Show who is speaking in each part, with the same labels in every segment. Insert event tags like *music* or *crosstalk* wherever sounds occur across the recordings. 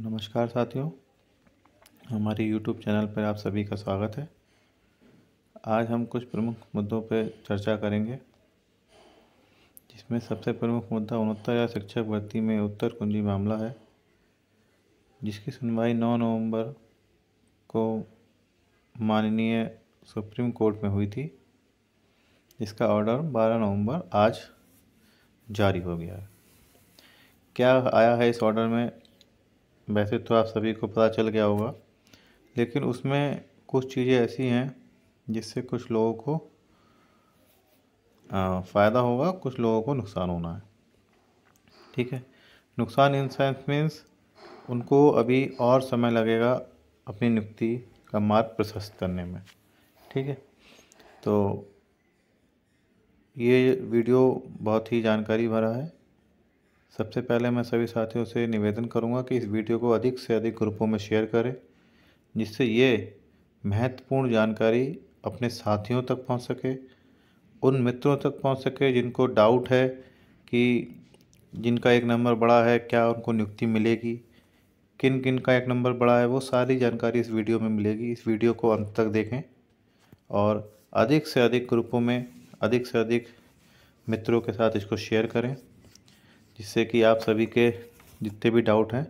Speaker 1: नमस्कार साथियों हमारे YouTube चैनल पर आप सभी का स्वागत है आज हम कुछ प्रमुख मुद्दों पर चर्चा करेंगे जिसमें सबसे प्रमुख मुद्दा उनहत्तर या शिक्षक भर्ती में उत्तर कुंजी मामला है जिसकी सुनवाई 9 नवंबर को माननीय सुप्रीम कोर्ट में हुई थी जिसका ऑर्डर 12 नवंबर आज जारी हो गया है क्या आया है इस ऑर्डर में वैसे तो आप सभी को पता चल गया होगा लेकिन उसमें कुछ चीज़ें ऐसी हैं जिससे कुछ लोगों को फ़ायदा होगा कुछ लोगों को नुकसान होना है ठीक है नुकसान इन सेंस मीन्स उनको अभी और समय लगेगा अपनी नियुक्ति का मार्ग प्रशस्त करने में ठीक है तो ये वीडियो बहुत ही जानकारी भरा है सबसे पहले मैं सभी साथियों से निवेदन करूंगा कि इस वीडियो को अधिक से अधिक ग्रुपों में शेयर करें जिससे ये महत्वपूर्ण जानकारी अपने साथियों तक पहुंच सके उन मित्रों तक पहुंच सके जिनको डाउट है कि जिनका एक नंबर बड़ा है क्या उनको नियुक्ति मिलेगी किन किन का एक नंबर बड़ा है वो सारी जानकारी इस वीडियो में मिलेगी इस वीडियो को अंत तक देखें और अधिक से अधिक ग्रुपों में अधिक से अधिक मित्रों के साथ इसको शेयर करें जिससे कि आप सभी के जितने भी डाउट हैं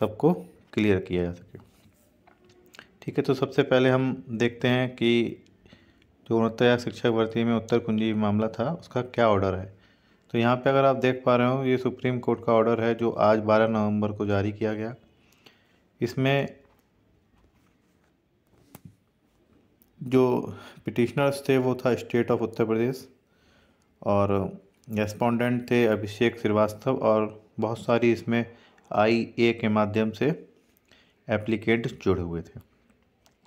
Speaker 1: सबको क्लियर किया जा सके ठीक है तो सबसे पहले हम देखते हैं कि जो उनहत्तर शिक्षक भर्ती में उत्तर कुंजी मामला था उसका क्या ऑर्डर है तो यहाँ पे अगर आप देख पा रहे हो ये सुप्रीम कोर्ट का ऑर्डर है जो आज 12 नवंबर को जारी किया गया इसमें जो पिटिशनर्स थे वो था स्टेट ऑफ उत्तर प्रदेश और रेस्पोंडेंट थे अभिषेक श्रीवास्तव और बहुत सारी इसमें आई ए के माध्यम से एप्लीकेट जुड़े हुए थे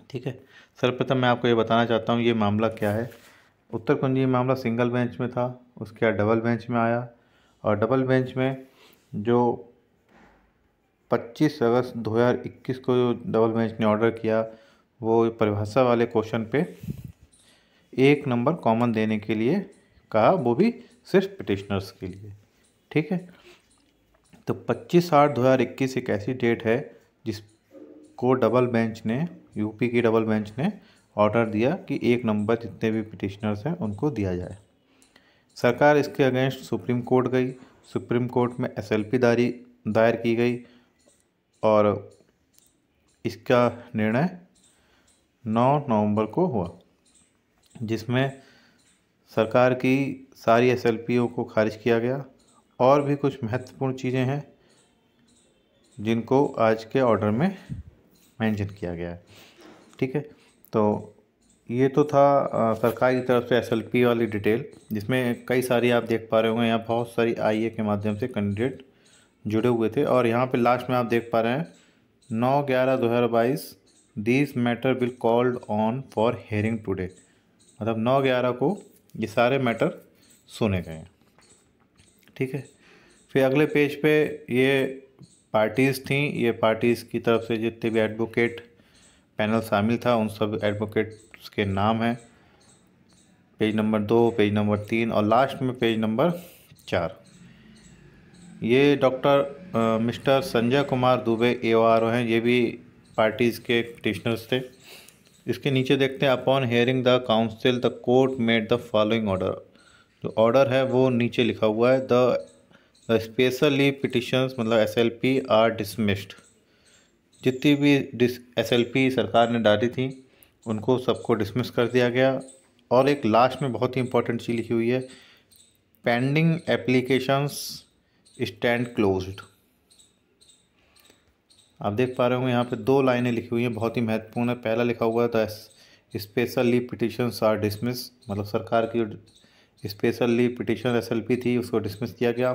Speaker 1: ठीक है सर्वप्रथम मैं आपको ये बताना चाहता हूँ ये मामला क्या है उत्तर कुंजी मामला सिंगल बेंच में था उसके बाद डबल बेंच में आया और डबल बेंच में जो 25 अगस्त 2021 को जो डबल बेंच ने ऑर्डर किया वो परिभाषा वाले क्वेश्चन पे एक नंबर कॉमन देने के लिए कहा वो भी सिर्फ पिटिशनर्स के लिए ठीक है तो 25 आठ 2021 एक ऐसी डेट है जिसको डबल बेंच ने यूपी की डबल बेंच ने ऑर्डर दिया कि एक नंबर जितने भी पिटिशनर्स हैं उनको दिया जाए सरकार इसके अगेंस्ट सुप्रीम कोर्ट गई सुप्रीम कोर्ट में एस एल दारी दायर की गई और इसका निर्णय 9 नवंबर को हुआ जिसमें सरकार की सारी एस को खारिज किया गया और भी कुछ महत्वपूर्ण चीज़ें हैं जिनको आज के ऑर्डर में मेंशन किया गया है ठीक है तो ये तो था सरकार की तरफ से एसएलपी वाली डिटेल जिसमें कई सारी आप देख पा रहे होंगे यहाँ बहुत सारी आईए के माध्यम से कैंडिडेट जुड़े हुए थे और यहाँ पे लास्ट में आप देख पा रहे हैं नौ ग्यारह दो हज़ार बाईस this matter will called on for hearing today मतलब नौ ग्यारह को ये सारे मैटर सुने गए हैं ठीक है फिर अगले पेज पे ये पार्टीज़ थी ये पार्टीज़ की तरफ से जितने भी एडवोकेट पैनल शामिल था उन सब एडवोकेट्स के नाम हैं पेज नंबर दो पेज नंबर तीन और लास्ट में पेज नंबर चार ये डॉक्टर मिस्टर संजय कुमार दुबे ए हैं ये भी पार्टीज़ के पिटिशनर्स थे इसके नीचे देखते हैं upon hearing the counsel the court made the following order जो ऑर्डर है वो नीचे लिखा हुआ है द स्पेशली पिटिशंस मतलब S L P are dismissed जितनी भी डिस एस एल पी सरकार ने डाली थी उनको सबको डिसमिस कर दिया गया और एक लास्ट में बहुत ही इंपॉर्टेंट चीज़ लिखी हुई है पेंडिंग एप्लीकेशंस स्टैंड क्लोज्ड आप देख पा रहे होंगे यहाँ पे दो लाइनें लिखी हुई हैं बहुत ही महत्वपूर्ण है पहला लिखा हुआ है the special leave petition are dismiss मतलब सरकार की स्पेशल लीव पिटिशन एस थी उसको डिसमिस किया गया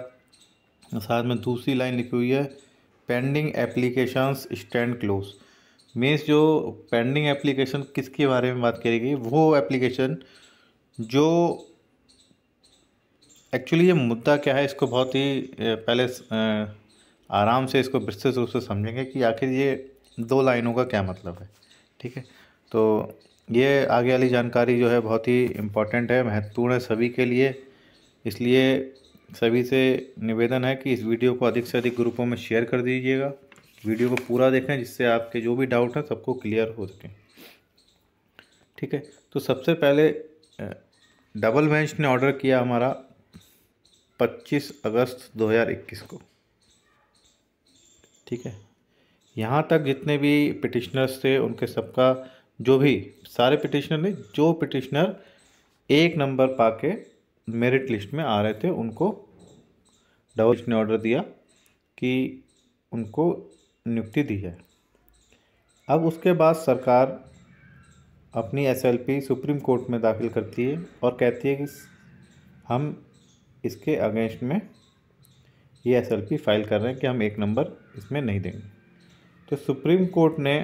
Speaker 1: साथ में दूसरी लाइन लिखी हुई है pending applications stand close means जो पेंडिंग एप्लीकेशन किसके बारे में बात करेगी वो एप्लीकेशन जो एक्चुअली ये मुद्दा क्या है इसको बहुत ही पहले आराम से इसको विस्तृत रूप से समझेंगे कि आखिर ये दो लाइनों का क्या मतलब है ठीक है तो ये आगे वाली जानकारी जो है बहुत ही इम्पॉर्टेंट है महत्वपूर्ण है सभी के लिए इसलिए सभी से निवेदन है कि इस वीडियो को अधिक से अधिक ग्रुपों में शेयर कर दीजिएगा वीडियो को पूरा देखें जिससे आपके जो भी डाउट हैं सबको क्लियर हो सकें ठीक है तो सबसे पहले डबल बेंच ने ऑर्डर किया हमारा 25 अगस्त 2021 को ठीक है यहाँ तक जितने भी पिटिशनर्स थे उनके सबका जो भी सारे पिटिशनर नहीं जो पिटिशनर एक नंबर पाके मेरिट लिस्ट में आ रहे थे उनको डबल ने ऑर्डर दिया कि उनको नियुक्ति दी है अब उसके बाद सरकार अपनी एसएलपी सुप्रीम कोर्ट में दाखिल करती है और कहती है कि हम इसके अगेंस्ट में ये पी फाइल कर रहे हैं कि हम एक नंबर इसमें नहीं देंगे तो सुप्रीम कोर्ट ने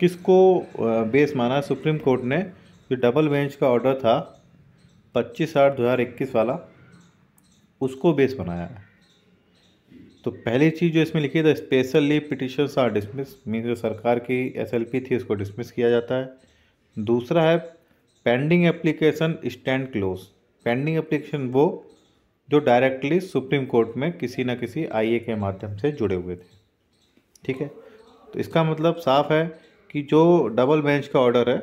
Speaker 1: किसको बेस माना सुप्रीम कोर्ट ने जो डबल बेंच का ऑर्डर था पच्चीस आठ दो हज़ार इक्कीस वाला उसको बेस बनाया है तो पहली चीज़ जो इसमें लिखी था specially petition are dismiss mean जो सरकार की एसएलपी थी उसको डिसमिस किया जाता है दूसरा है pending application stand close pending application वो जो डायरेक्टली सुप्रीम कोर्ट में किसी न किसी आईए के माध्यम से जुड़े हुए थे ठीक है तो इसका मतलब साफ है कि जो डबल बेंच का ऑर्डर है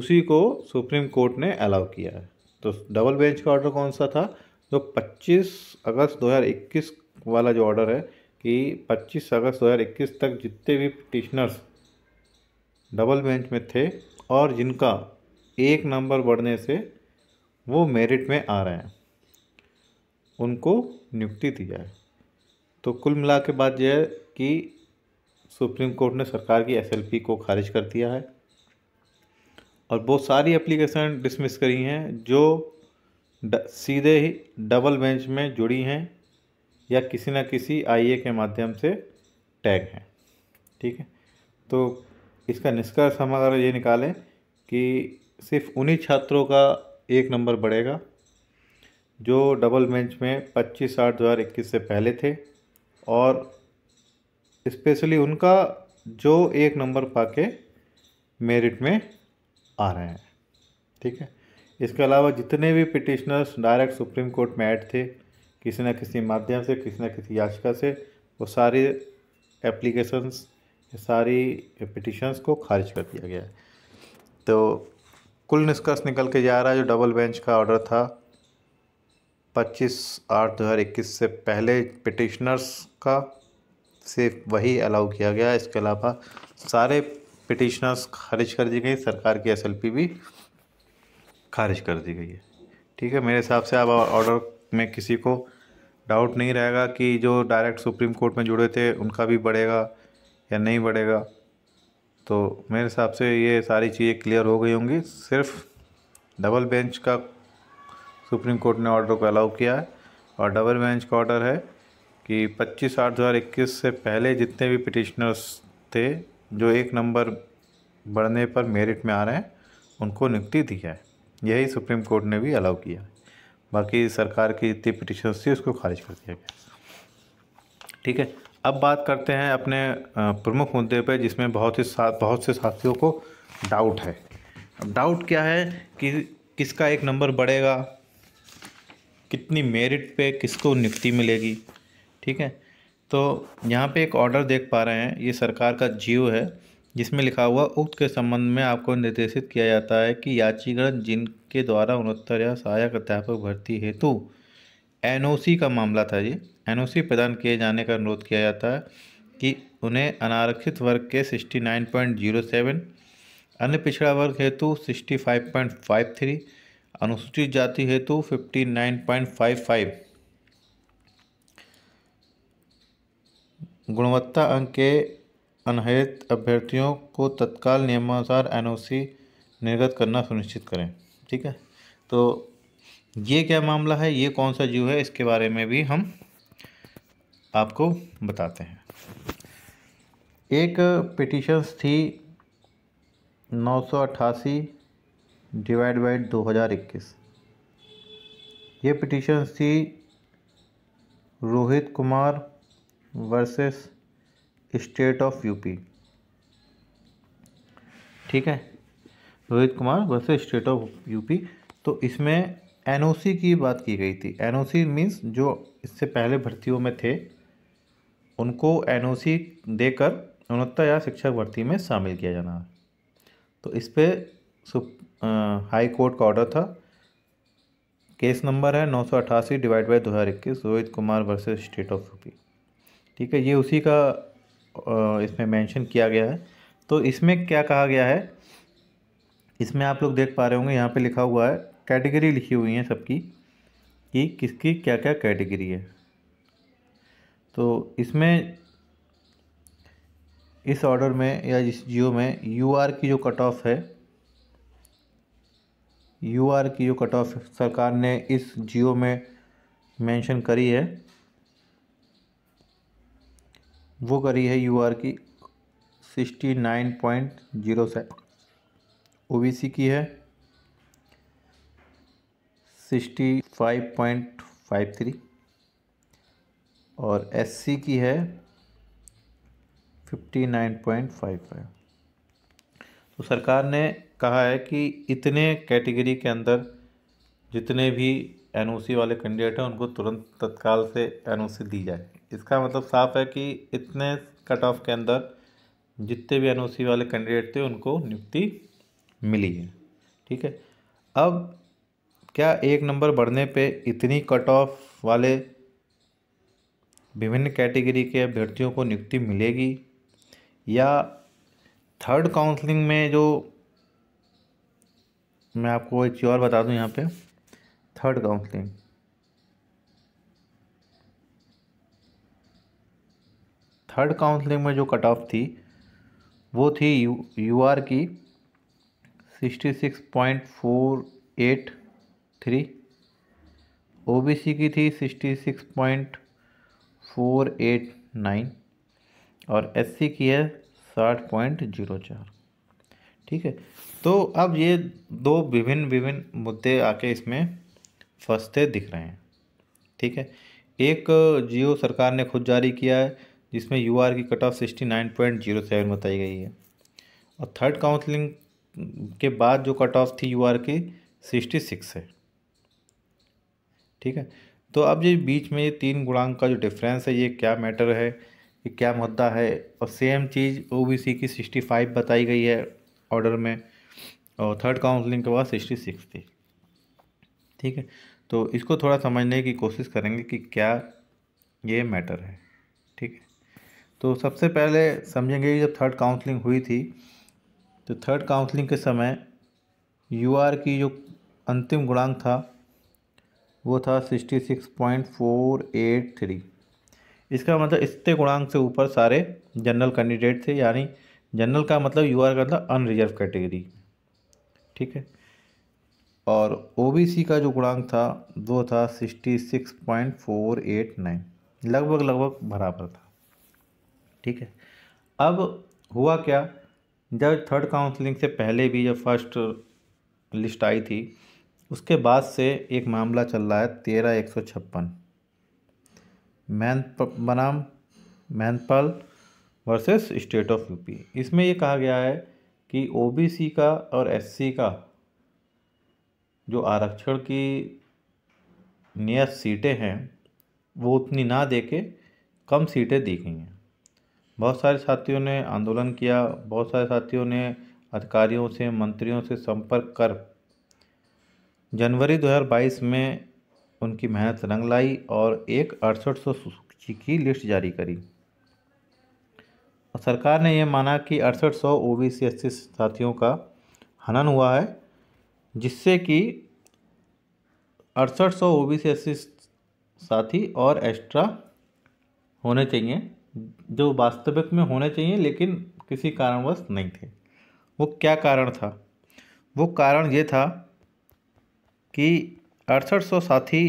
Speaker 1: उसी को सुप्रीम कोर्ट ने अलाउ किया है तो डबल बेंच का ऑर्डर कौन सा था जो 25 अगस्त 2021 वाला जो ऑर्डर है कि 25 अगस्त 2021 तक जितने भी पिटिशनर्स डबल बेंच में थे और जिनका एक नंबर बढ़ने से वो मेरिट में आ रहे हैं उनको नियुक्ति दी जाए तो कुल मिला के बाद यह है कि सुप्रीम कोर्ट ने सरकार की एसएलपी को खारिज कर दिया है और वो सारी एप्लीकेशन डिसमिस करी हैं जो सीधे ही डबल बेंच में जुड़ी हैं या किसी न किसी आईए के माध्यम से टैग हैं ठीक है तो इसका निष्कर्ष हम अगर ये निकालें कि सिर्फ उन्हीं छात्रों का एक नंबर बढ़ेगा जो डबल बेंच में पच्चीस आठ दो हज़ार इक्कीस से पहले थे और स्पेशली उनका जो एक नंबर पाके मेरिट में आ रहे हैं ठीक है इसके अलावा जितने भी पिटिशनर्स डायरेक्ट सुप्रीम कोर्ट में ऐड थे किसी न किसी माध्यम से किसी न किसी याचिका से वो सारी एप्लीकेशंस सारी पिटिशंस को खारिज कर दिया गया है तो कुल निष्कर्ष निकल के जा रहा है जो डबल बेंच का ऑर्डर था पच्चीस आठ दो हज़ार इक्कीस से पहले पिटिशनर्स का सिर्फ वही अलाउ किया गया इसके अलावा सारे पिटिशनर्स खारिज कर दी गई सरकार की एसएलपी भी खारिज कर दी गई है ठीक है मेरे हिसाब से अब ऑर्डर में किसी को डाउट नहीं रहेगा कि जो डायरेक्ट सुप्रीम कोर्ट में जुड़े थे उनका भी बढ़ेगा या नहीं बढ़ेगा तो मेरे हिसाब से ये सारी चीज़ें क्लियर हो गई होंगी सिर्फ डबल बेंच का सुप्रीम कोर्ट ने ऑर्डर को अलाउ किया है और डबल बेंच का ऑर्डर है कि पच्चीस आठ दो हज़ार इक्कीस से पहले जितने भी पिटिशनर्स थे जो एक नंबर बढ़ने पर मेरिट में आ रहे हैं उनको नियुक्ति दी है यही सुप्रीम कोर्ट ने भी अलाउ किया बाकी सरकार की जितनी पिटिशन थी उसको खारिज कर दिया गया ठीक है अब बात करते हैं अपने प्रमुख मुद्दे पर जिसमें बहुत ही बहुत से साथियों को डाउट है अब डाउट क्या है कि किसका एक नंबर बढ़ेगा कितनी मेरिट पे किसको नियुक्ति मिलेगी ठीक है तो यहाँ पे एक ऑर्डर देख पा रहे हैं ये सरकार का जीव है जिसमें लिखा हुआ उक्त के संबंध में आपको निर्देशित किया जाता है कि याचिगण जिनके द्वारा उनहत्तर या सहायक अध्यापक भर्ती हेतु सी का मामला था ये सी प्रदान किए जाने का अनुरोध किया जाता है कि उन्हें अनारक्षित वर्ग के सेवन अन्य पिछड़ा वर्ग हेतु थ्री अनुसूचित जाति हेतु fifty nine point five five गुणवत्ता अंक के अनहित अभ्यर्थियों को तत्काल नियमानुसार एनओसी निर्गत करना सुनिश्चित करें ठीक है तो ये क्या मामला है ये कौन सा जीव है इसके बारे में भी हम आपको बताते हैं एक पिटिशंस थी नौ सौ अट्ठासी डिवाइड बाई दो हज़ार इक्कीस ये पिटिशन थी Rohit Kumar versus state of UP ठीक है Rohit Kumar versus state of UP तो इसमें एनओसी की बात की गई थी एनओसी मींस जो इससे पहले भर्तियों में थे उनको एनओसी देकर उनहत्तर या शिक्षक भर्ती में शामिल किया जाना तो इस पर हाई कोर्ट का ऑर्डर था केस नंबर है नौ सौ अठासी डिवाइड बाई दो हज़ार इक्कीस Rohit Kumar versus state of UP ठीक है ये उसी का इसमें मेंशन किया गया है तो इसमें क्या कहा गया है इसमें आप लोग देख पा रहे होंगे यहाँ पे लिखा हुआ है कैटेगरी लिखी हुई है सबकी कि किसकी क्या क्या कैटेगरी है तो इसमें इस ऑर्डर में या इस जियो में यू आर की जो कट ऑफ है यू आर की जो कट ऑफ सरकार ने इस जियो में मेंशन करी है वो करी है यू आर की sixty nine point zero seven O B C की है sixty five point five three और एस सी की है fifty nine point five five तो सरकार ने कहा है कि इतने कैटेगरी के अंदर जितने भी एन वाले कैंडिडेट हैं उनको तुरंत तत्काल से एन दी जाए इसका मतलब साफ है कि इतने कट ऑफ के अंदर जितने भी एन वाले कैंडिडेट थे उनको नियुक्ति मिली है ठीक है अब क्या एक नंबर बढ़ने पे इतनी कट ऑफ वाले विभिन्न कैटेगरी के अभ्यर्थियों को नियुक्ति मिलेगी या थर्ड काउंसलिंग में जो मैं आपको एक चीज़ और बता दूं यहाँ पे थर्ड काउंसलिंग थर्ड काउंसलिंग में जो कट ऑफ थी वो थी यू यू आर की sixty six point four eight three O B C की थी sixty six point four eight nine और एस सी की है साठ पॉइंट जीरो चार ठीक है तो अब ये दो विभिन्न विभिन्न मुद्दे आके इसमें फंसते दिख रहे हैं ठीक है एक जियो सरकार ने खुद जारी किया है जिसमें यू की cut off sixty nine point zero seven बताई गई है और थर्ड काउंसलिंग के बाद जो कट ऑफ थी यू की सिक्सटी सिक्स है ठीक है तो अब ये बीच में ये तीन गुणांक का जो डिफरेंस है ये क्या मैटर है कि क्या मुद्दा है और सेम चीज़ ओबीसी की सिक्सटी फाइव बताई गई है ऑर्डर में और थर्ड काउंसलिंग के बाद सिक्सटी सिक्स थी ठीक है तो इसको थोड़ा समझने की कोशिश करेंगे कि क्या ये मैटर है ठीक है तो सबसे पहले समझेंगे जब थर्ड काउंसलिंग हुई थी तो थर्ड काउंसलिंग के समय यू आर की जो अंतिम गुणांक था वो था sixty six point four eight three इसका मतलब इतने गुणांक से ऊपर सारे जनरल कैंडिडेट थे यानी जनरल का मतलब यू आर का मतलब अनरिजर्व कैटेगरी ठीक है और ओबीसी का जो गुणांक था वो था sixty six point four eight nine लगभग लगभग बराबर था ठीक है अब हुआ क्या जब थर्ड काउंसलिंग से पहले भी जब फर्स्ट लिस्ट आई थी उसके बाद से एक मामला चल रहा है तेरह एक सौ छप्पन मैन बनाम Manpal versus state of UP इसमें ये कहा गया है कि ओबीसी का और एससी का जो आरक्षण की नियत सीटें हैं वो उतनी ना दे के कम सीटें दी गई हैं बहुत सारे साथियों ने आंदोलन किया बहुत सारे साथियों ने अधिकारियों से मंत्रियों से संपर्क कर जनवरी 2022 में उनकी मेहनत रंग लाई और एक अड़सठ सौ सूची की लिस्ट जारी करी सरकार ने यह माना कि अड़सठ सौ ओ बी सी साथियों का हनन हुआ है जिससे कि अड़सठ सौ ओ बी सी सी साथी और एक्स्ट्रा होने चाहिए जो वास्तविक में होने चाहिए लेकिन किसी कारणवश नहीं थे वो क्या कारण था वो कारण ये था कि अड़सठ सौ साथी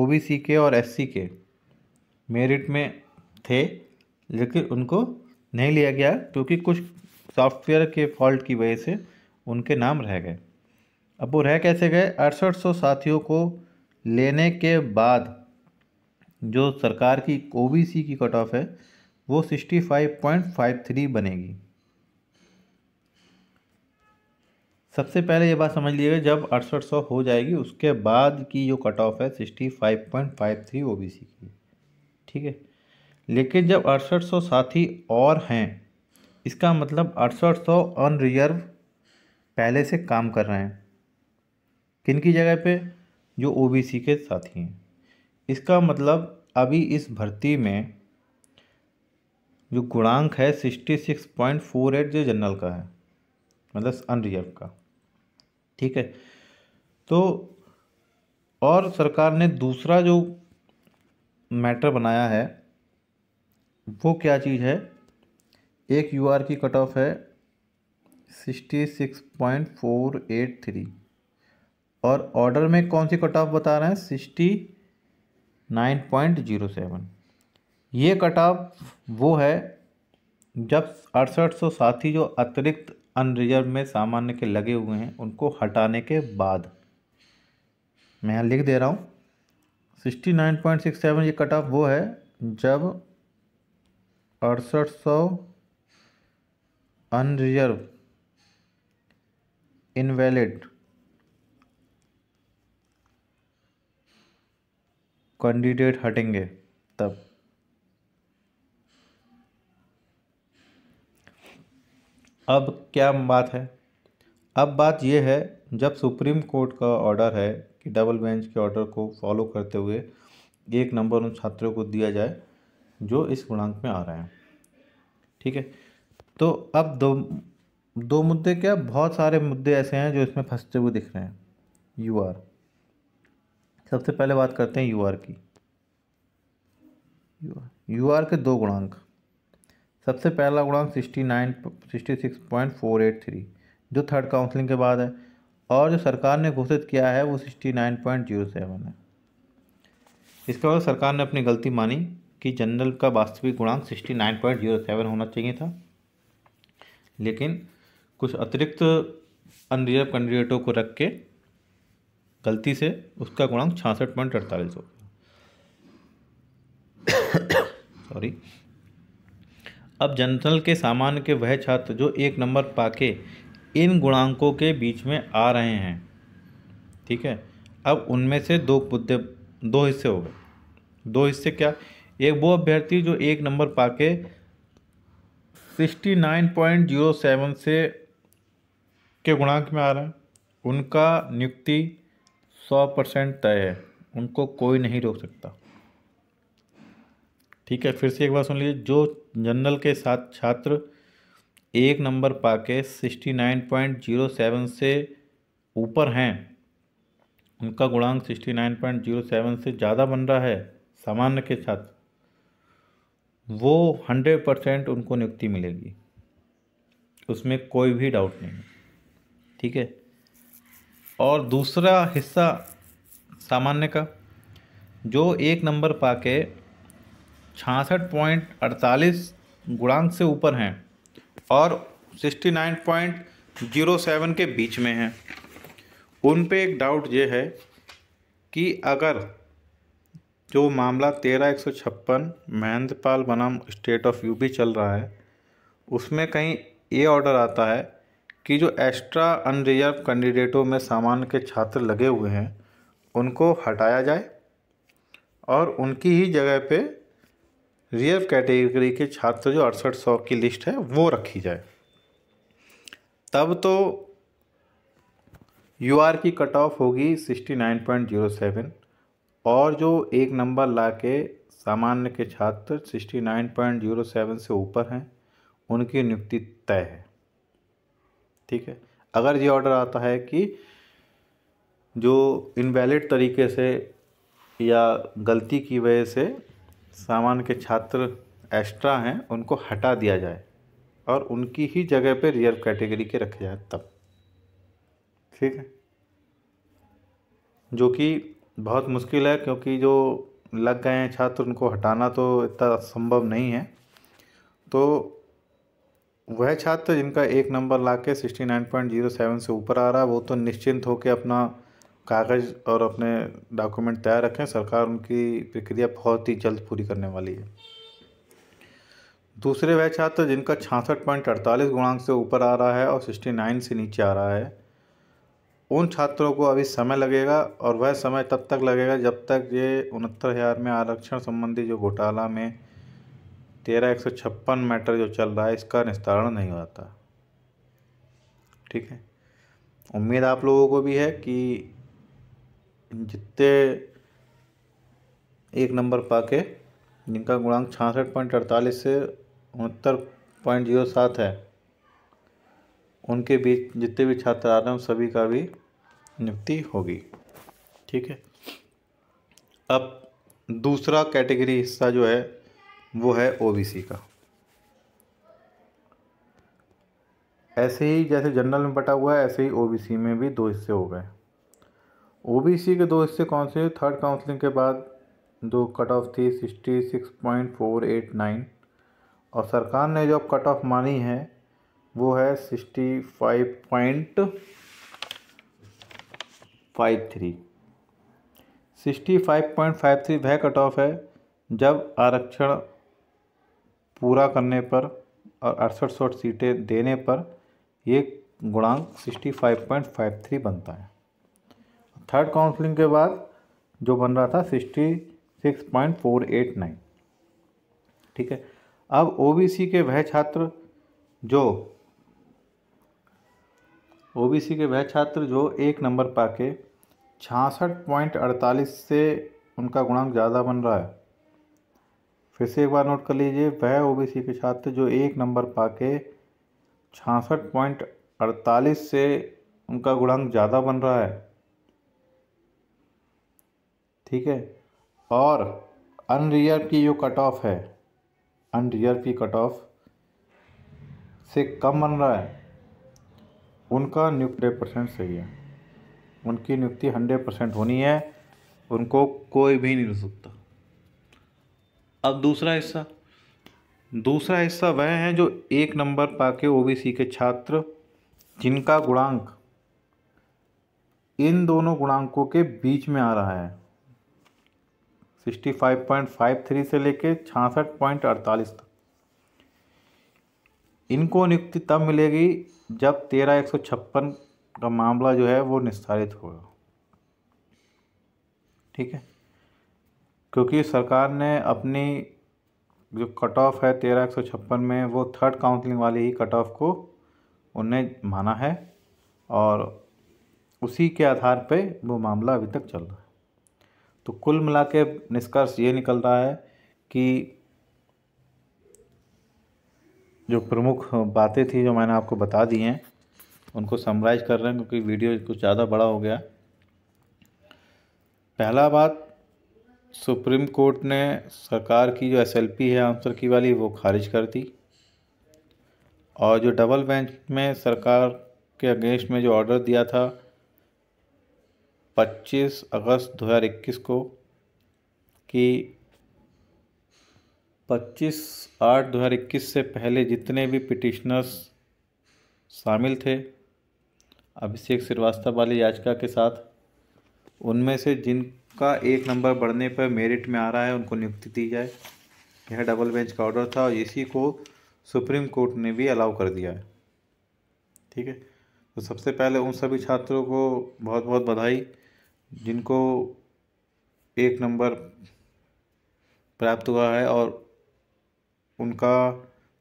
Speaker 1: ओ के और एस के मेरिट में थे लेकिन उनको नहीं लिया गया क्योंकि कुछ सॉफ्टवेयर के फॉल्ट की वजह से उनके नाम रह गए अब वो रह कैसे गए अड़सठ सौ साथियों को लेने के बाद जो सरकार की ओ की कट ऑफ है वो sixty five point five three बनेगी सबसे पहले ये बात समझ लीजिएगा जब अड़सठ सौ हो जाएगी उसके बाद की जो कट ऑफ है sixty five point five three O B C की ठीक है लेकिन जब अड़सठ सौ साथी और हैं इसका मतलब अड़सठ सौ अनरिजर्व पहले से काम कर रहे हैं किन की जगह पे जो ओ बी सी के साथी हैं इसका मतलब अभी इस भर्ती में जो गुणांक है sixty six point four eight जो जनरल का है मतलब अनरिजर्व का ठीक है तो और सरकार ने दूसरा जो मैटर बनाया है वो क्या चीज़ है एक यू की कट ऑफ है sixty six point four eight three और ऑर्डर में कौन सी कट ऑफ बता रहे हैं sixty nine point zero seven ये कट ऑफ वो है जब अड़सठ सौ साथी जो अतिरिक्त अनरिजर्व में सामान्य के लगे हुए हैं उनको हटाने के बाद मैं यहाँ लिख दे रहा हूँ sixty nine point six seven ये कट ऑफ वो है जब अड़सठ सौ अनरिजर्व इनवैलिड कैंडिडेट हटेंगे तब अब क्या बात है अब बात यह है जब सुप्रीम कोर्ट का ऑर्डर है कि डबल बेंच के ऑर्डर को फॉलो करते हुए एक नंबर उन छात्रों को दिया जाए जो इस गुणांक में आ रहे हैं ठीक है तो अब दो दो मुद्दे क्या बहुत सारे मुद्दे ऐसे हैं जो इसमें फंसते हुए दिख रहे हैं यू आर सबसे पहले बात करते हैं यू आर की यू आर के दो गुणांक सबसे पहला गुणांक sixty nine sixty six point four eight three जो थर्ड काउंसलिंग के बाद है और जो सरकार ने घोषित किया है वो sixty nine point zero seven है इसके बाद सरकार ने अपनी गलती मानी कि जनरल का वास्तविक गुणांक sixty nine point zero seven होना चाहिए था लेकिन कुछ अतिरिक्त अनरिजर्व कैंडिडेटों को रख के गलती से उसका गुणांक छासठ पॉइंट अड़तालीस हो गया सॉरी *coughs* अब जनरल के सामान्य के वह छात्र जो एक नंबर पाके इन गुणांकों के बीच में आ रहे हैं ठीक है अब उनमें से दो मुद्दे दो हिस्से हो गए दो हिस्से क्या एक वो अभ्यर्थी जो एक नंबर पाके sixty nine point zero seven से के गुणांक में आ रहे हैं उनका नियुक्ति सौ परसेंट तय है उनको कोई नहीं रोक सकता ठीक है फिर से एक बार सुन लीजिए जो जनरल के साथ छात्र एक नंबर पाके sixty nine point zero seven से ऊपर हैं उनका गुणांक sixty nine point zero seven से ज़्यादा बन रहा है सामान्य के छात्र वो हंड्रेड परसेंट उनको नियुक्ति मिलेगी उसमें कोई भी डाउट नहीं ठीक है और दूसरा हिस्सा सामान्य का जो एक नंबर पाके छियासठ पॉइंट अड़तालीस गुणांक से ऊपर हैं और sixty nine point zero seven के बीच में हैं उन पे एक डाउट ये है कि अगर जो मामला तेरह एक सौ छप्पन महेंद्रपाल बनाम स्टेट ऑफ यूपी चल रहा है उसमें कहीं ये ऑर्डर आता है कि जो एक्स्ट्रा अनरिजर्व कैंडिडेटों में सामान्य के छात्र लगे हुए हैं उनको हटाया जाए और उनकी ही जगह पे रिजर्व कैटेगरी के छात्र जो अड़सठ सौ की लिस्ट है वो रखी जाए तब तो यू आर की कट ऑफ होगी sixty nine point zero seven और जो एक नंबर ला के सामान्य के छात्र sixty nine point zero seven से ऊपर हैं उनकी नियुक्ति तय है ठीक है अगर ये ऑर्डर आता है कि जो इनवैलिड तरीके से या गलती की वजह से सामान्य के छात्र एक्स्ट्रा हैं उनको हटा दिया जाए और उनकी ही जगह पे रियर कैटेगरी के रखे जाए तब ठीक है जो कि बहुत मुश्किल है क्योंकि जो लग गए हैं छात्र उनको हटाना तो इतना संभव नहीं है तो वह छात्र जिनका एक नंबर ला के sixty nine point zero seven से ऊपर आ रहा है वो तो निश्चिंत होकर अपना कागज़ और अपने डॉक्यूमेंट तैयार रखें सरकार उनकी प्रक्रिया बहुत ही जल्द पूरी करने वाली है दूसरे वह छात्र जिनका छासठ पॉइंट अड़तालीस गुणांक से ऊपर आ रहा है और सिक्सटी नाइन से नीचे आ रहा है उन छात्रों को अभी समय लगेगा और वह समय तब तक लगेगा जब तक ये उनहत्तर हज़ार में आरक्षण संबंधी जो घोटाला में तेरह एक सौ छप्पन मैटर जो चल रहा है इसका निस्तारण नहीं होता ठीक है उम्मीद आप लोगों को भी है कि जितने एक नंबर पाके जिनका गुणांक छियासठ पॉइंट अड़तालीस से उनहत्तर पॉइंट जीरो सात है उनके बीच जितने भी छात्र आ रहे हैं सभी का भी नियुक्ति होगी ठीक है अब दूसरा कैटेगरी हिस्सा जो है वो है ओबीसी का ऐसे ही जैसे जनरल में बटा हुआ है ऐसे ही ओबीसी में भी दो हिस्से हो गए ओबीसी के दो हिस्से कौन से थर्ड काउंसलिंग के बाद जो कट ऑफ थी sixty six point four eight nine और सरकार ने जो कट ऑफ मानी है वो है sixty five point five three sixty five point five three वह कट ऑफ है जब आरक्षण पूरा करने पर और अड़सठ सौ सीटें देने पर ये गुणांक sixty five point five three बनता है थर्ड काउंसलिंग के बाद जो बन रहा था sixty six point four eight nine ठीक है अब ओबीसी के वह छात्र जो ओबीसी के वह छात्र जो एक नंबर पाके छासठ पॉइंट अड़तालीस से उनका गुणांक ज़्यादा बन रहा है फिर से एक बार नोट कर लीजिए वह ओबीसी के छात्र जो एक नंबर पाके छासठ पॉइंट अड़तालीस से उनका गुणांक ज़्यादा बन रहा है ठीक है और अनरियर की जो कट ऑफ है अनरियर की कट ऑफ से कम बन रहा है उनका नियुक्ति परसेंट सही है उनकी नियुक्ति हंड्रेड परसेंट होनी है उनको कोई भी नहीं रोक सकता अब दूसरा हिस्सा दूसरा हिस्सा वह हैं जो एक नंबर पाके ओबीसी के छात्र जिनका गुणांक इन दोनों गुणांकों के बीच में आ रहा है sixty five point five three से लेकर छासठ पॉइंट अड़तालीस तक इनको नियुक्ति तब मिलेगी जब तेरह एक सौ छप्पन का मामला जो है वो निस्तारित होगा ठीक है क्योंकि सरकार ने अपनी जो कट ऑफ है तेरह एक सौ छप्पन में वो थर्ड काउंसलिंग वाली ही कट ऑफ को उन्हें माना है और उसी के आधार पे वो मामला अभी तक चल रहा है तो कुल मिला के निष्कर्ष ये निकल रहा है कि जो प्रमुख बातें थी जो मैंने आपको बता दी हैं उनको समराइज कर रहे हैं क्योंकि वीडियो कुछ ज़्यादा बड़ा हो गया पहला बात सुप्रीम कोर्ट ने सरकार की जो एस है आंसर की वाली वो खारिज कर दी और जो डबल बेंच में सरकार के अगेंस्ट में जो ऑर्डर दिया था 25 अगस्त 2021 को कि 25 आठ 2021 से पहले जितने भी पिटिशनर्स शामिल थे अभिषेक श्रीवास्तव वाली याचिका के साथ उनमें से जिनका एक नंबर बढ़ने पर मेरिट में आ रहा है उनको नियुक्ति दी जाए यह डबल बेंच का ऑर्डर था और इसी को सुप्रीम कोर्ट ने भी अलाउ कर दिया है ठीक है तो सबसे पहले उन सभी छात्रों को बहुत बहुत बधाई जिनको एक नंबर प्राप्त हुआ है और उनका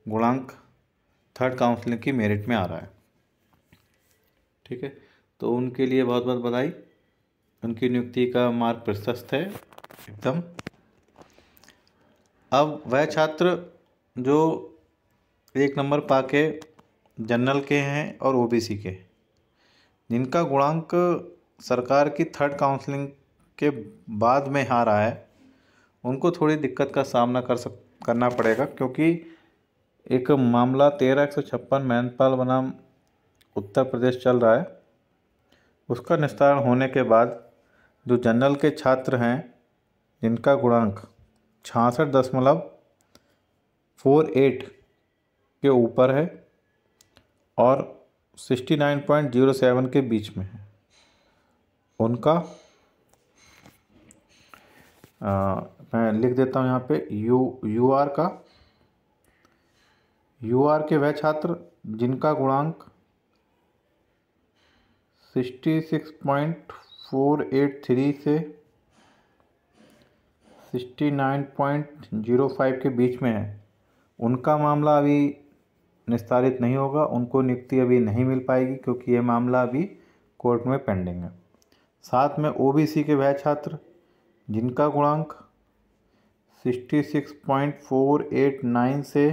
Speaker 1: गुणांक थर्ड काउंसलिंग की मेरिट में आ रहा है ठीक है तो उनके लिए बहुत बहुत बधाई उनकी नियुक्ति का मार्ग प्रशस्त है एकदम अब वह छात्र जो एक नंबर पाके जनरल के हैं और ओबीसी के जिनका गुणांक सरकार की थर्ड काउंसलिंग के बाद में यहाँ रहा है उनको थोड़ी दिक्कत का सामना कर सक करना पड़ेगा क्योंकि एक मामला तेरह एक सौ छप्पन मैनपाल बनाम उत्तर प्रदेश चल रहा है उसका निस्तारण होने के बाद जो जनरल के छात्र हैं जिनका गुणांक छासठ दशमलव फोर एट के ऊपर है और sixty nine point zero seven के बीच में है उनका आ, मैं लिख देता हूँ यहाँ पे यू यू आर का यू आर के वह छात्र जिनका गुणांक sixty six point four eight three से sixty nine point zero five के बीच में है उनका मामला अभी निस्तारित नहीं होगा उनको नियुक्ति अभी नहीं मिल पाएगी क्योंकि ये मामला अभी कोर्ट में पेंडिंग है साथ में ओबीसी के वह छात्र जिनका गुणांक 66.489 से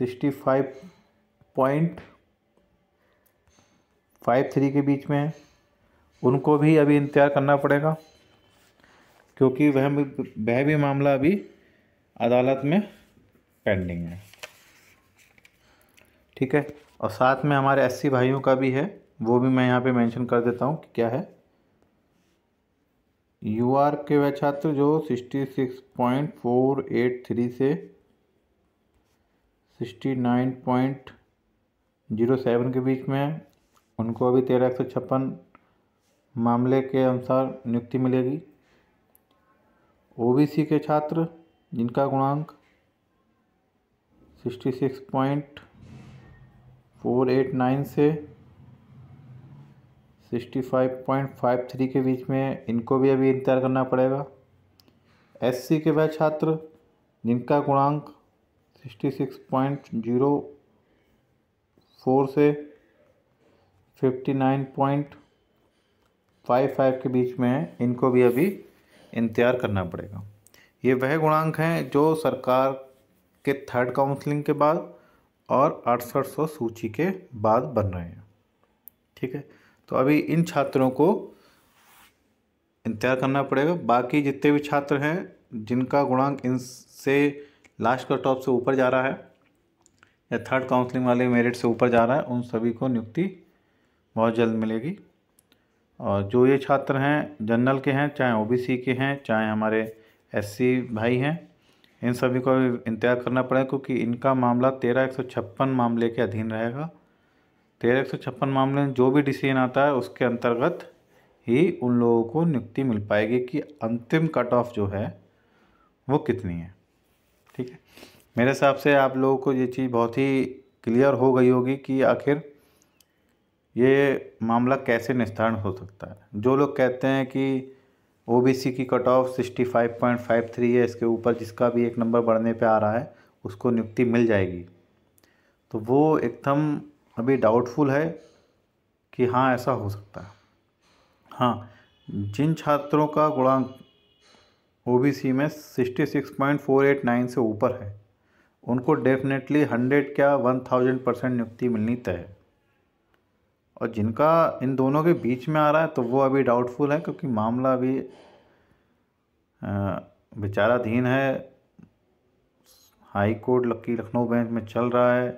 Speaker 1: 65.53 के बीच में है उनको भी अभी इंतज़ार करना पड़ेगा क्योंकि वह वह भी मामला अभी अदालत में पेंडिंग है ठीक है और साथ में हमारे एससी भाइयों का भी है वो भी मैं यहाँ पे मेंशन कर देता हूँ कि क्या है यू आर के वह छात्र जो sixty six point four eight three से sixty nine point zero seven के बीच में है उनको अभी तेरह एक सौ छप्पन मामले के अनुसार नियुक्ति मिलेगी ओबीसी के छात्र जिनका गुणांक sixty six point four eight nine से 65.53 के बीच में इनको भी अभी इंतजार करना पड़ेगा एससी के वह छात्र जिनका गुणांक 66.04 से 59.55 के बीच में है इनको भी अभी इंतजार करना पड़ेगा ये वह गुणांक हैं जो सरकार के थर्ड काउंसलिंग के बाद और अड़सठ सौ सूची के बाद बन रहे हैं ठीक है तो अभी इन छात्रों को इंतजार करना पड़ेगा बाकी जितने भी छात्र हैं जिनका गुणांक इनसे लास्ट का टॉप से ऊपर जा रहा है या थर्ड काउंसलिंग वाले मेरिट से ऊपर जा रहा है उन सभी को नियुक्ति बहुत जल्द मिलेगी और जो ये छात्र हैं जनरल के हैं चाहे ओबीसी के हैं चाहे हमारे एससी भाई हैं इन सभी को इंतजार करना पड़ेगा क्योंकि इनका मामला तेरह एक सौ छप्पन मामले के अधीन रहेगा तेरह एक सौ छप्पन मामले में जो भी डिसीजन आता है उसके अंतर्गत ही उन लोगों को नियुक्ति मिल पाएगी कि अंतिम कट ऑफ जो है वो कितनी है ठीक है मेरे हिसाब से आप लोगों को ये चीज़ बहुत ही क्लियर हो गई होगी कि आखिर ये मामला कैसे निस्तारण हो सकता है जो लोग कहते हैं कि ओबीसी की cut off sixty five point five three है इसके ऊपर जिसका भी एक नंबर बढ़ने पे आ रहा है उसको नियुक्ति मिल जाएगी तो वो एकदम अभी डाउटफुल है कि हाँ ऐसा हो सकता है हाँ जिन छात्रों का गुणांक ओबीसी में sixty six point four eight nine से ऊपर है उनको डेफिनेटली हंड्रेड क्या वन थाउजेंड परसेंट नियुक्ति मिलनी तय है और जिनका इन दोनों के बीच में आ रहा है तो वो अभी डाउटफुल है क्योंकि मामला अभी विचाराधीन है हाई कोर्ट लकी लखनऊ बेंच में चल रहा है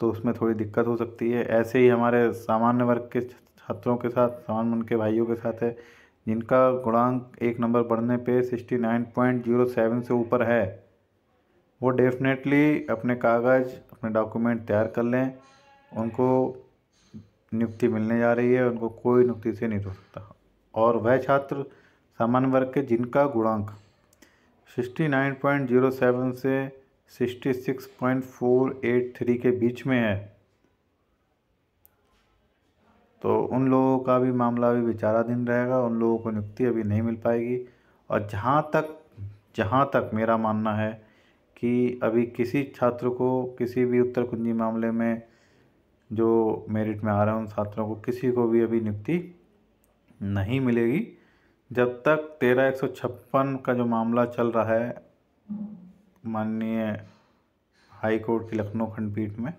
Speaker 1: तो उसमें थोड़ी दिक्कत हो सकती है ऐसे ही हमारे सामान्य वर्ग के छात्रों के साथ सामान्य उनके भाइयों के साथ है जिनका गुणांक एक नंबर बढ़ने पे sixty nine point zero seven से ऊपर है वो डेफिनेटली अपने कागज़ अपने डॉक्यूमेंट तैयार कर लें उनको नियुक्ति मिलने जा रही है उनको कोई नियुक्ति से नहीं रोक सकता और वह छात्र सामान्य वर्ग के जिनका गुणांक sixty nine point zero seven से sixty six point four eight three के बीच में है तो उन लोगों का भी मामला अभी विचाराधीन रहेगा उन लोगों को नियुक्ति अभी नहीं मिल पाएगी और जहाँ तक जहाँ तक मेरा मानना है कि अभी किसी छात्र को किसी भी उत्तर कुंजी मामले में जो मेरिट में आ रहे हैं उन छात्रों को किसी को भी अभी नियुक्ति नहीं मिलेगी जब तक तेरह एक सौ छप्पन का जो मामला चल रहा है माननीय हाई कोर्ट की लखनऊ खंडपीठ में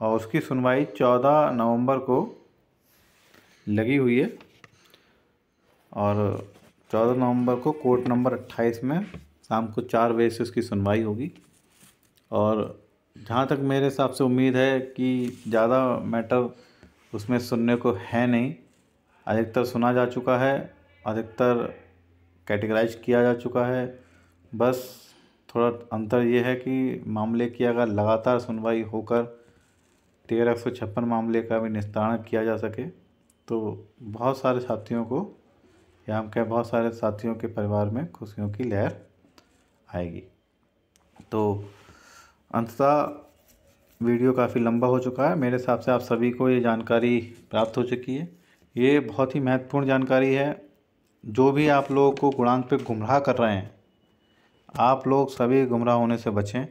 Speaker 1: और उसकी सुनवाई चौदह नवंबर को लगी हुई है और चौदह नवंबर को कोर्ट नंबर अट्ठाईस में शाम को चार बजे से उसकी सुनवाई होगी और जहाँ तक मेरे हिसाब से उम्मीद है कि ज़्यादा मैटर उसमें सुनने को है नहीं अधिकतर सुना जा चुका है अधिकतर कैटेगराइज किया जा चुका है बस थोड़ा अंतर यह है कि मामले की अगर लगातार सुनवाई होकर तेरह सौ छप्पन मामले का भी निस्तारण किया जा सके तो बहुत सारे साथियों को या हम कहें बहुत सारे साथियों के परिवार में खुशियों की लहर आएगी तो अंततः वीडियो काफ़ी लंबा हो चुका है मेरे हिसाब से आप सभी को ये जानकारी प्राप्त हो चुकी है ये बहुत ही महत्वपूर्ण जानकारी है जो भी आप लोगों को गुणांक पे गुमराह कर रहे हैं आप लोग सभी गुमराह होने से बचें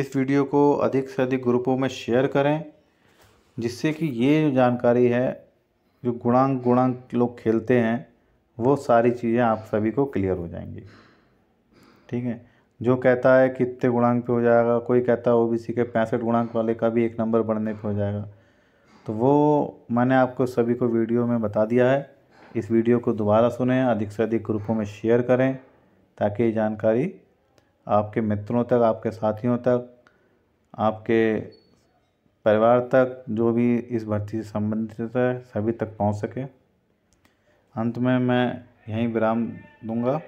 Speaker 1: इस वीडियो को अधिक से अधिक ग्रुपों में शेयर करें जिससे कि ये जानकारी है जो गुणांक गुणांक लोग खेलते हैं वो सारी चीज़ें आप सभी को क्लियर हो जाएंगी ठीक है जो कहता है कितने गुणांक पे हो जाएगा कोई कहता है ओबीसी के पैंसठ गुणांक वाले का भी एक नंबर बढ़ने पे हो जाएगा तो वो मैंने आपको सभी को वीडियो में बता दिया है इस वीडियो को दोबारा सुने अधिक से अधिक ग्रुपों में शेयर करें ताकि ये जानकारी आपके मित्रों तक आपके साथियों तक आपके परिवार तक जो भी इस भर्ती से संबंधित है सभी तक पहुंच सके अंत में मैं यहीं विराम दूंगा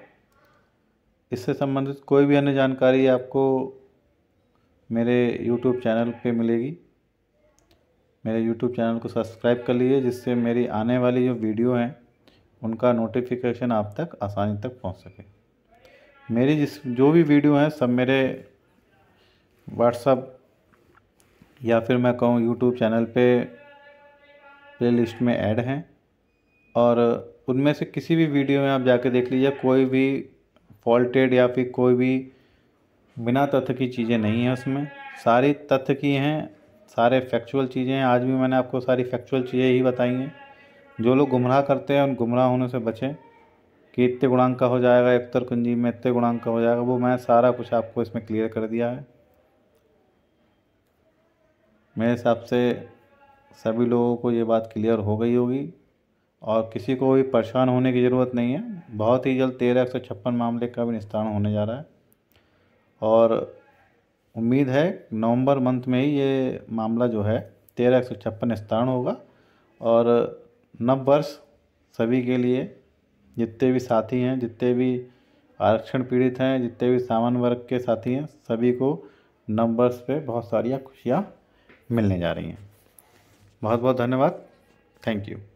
Speaker 1: इससे संबंधित कोई भी अन्य जानकारी आपको मेरे YouTube चैनल पे मिलेगी मेरे YouTube चैनल को सब्सक्राइब कर लीजिए जिससे मेरी आने वाली जो वीडियो हैं उनका नोटिफिकेशन आप तक आसानी तक पहुंच सके मेरी जिस जो भी वीडियो हैं सब मेरे व्हाट्सअप या फिर मैं कहूँ यूट्यूब चैनल पे प्लेलिस्ट में ऐड हैं और उनमें से किसी भी वीडियो में आप जाके देख लीजिए कोई भी फॉल्टेड या फिर कोई भी बिना तथ्य की चीज़ें नहीं हैं उसमें सारी तथ्य की हैं सारे फैक्चुअल चीज़ें हैं आज भी मैंने आपको सारी फैक्चुअल चीज़ें ही बताई हैं जो लोग गुमराह करते हैं उन गुमराह होने से बचें कि इतने गुणांक का हो जाएगा इफ्तर कुंजी में इतने गुणांक का हो जाएगा वो मैं सारा कुछ आपको इसमें क्लियर कर दिया है मेरे हिसाब से सभी लोगों को ये बात क्लियर हो गई होगी और किसी को भी परेशान होने की ज़रूरत नहीं है बहुत ही जल्द तेरह एक सौ छप्पन मामले का भी निस्तारण होने जा रहा है और उम्मीद है नवंबर मंथ में ही ये मामला जो है तेरह एक सौ छप्पन निस्तारण होगा और नव वर्ष सभी के लिए जितने भी साथी हैं जितने भी आरक्षण पीड़ित हैं जितने भी सामान्य वर्ग के साथी हैं सभी को नंबर्स पे बहुत सारी खुशियाँ मिलने जा रही हैं बहुत बहुत धन्यवाद थैंक यू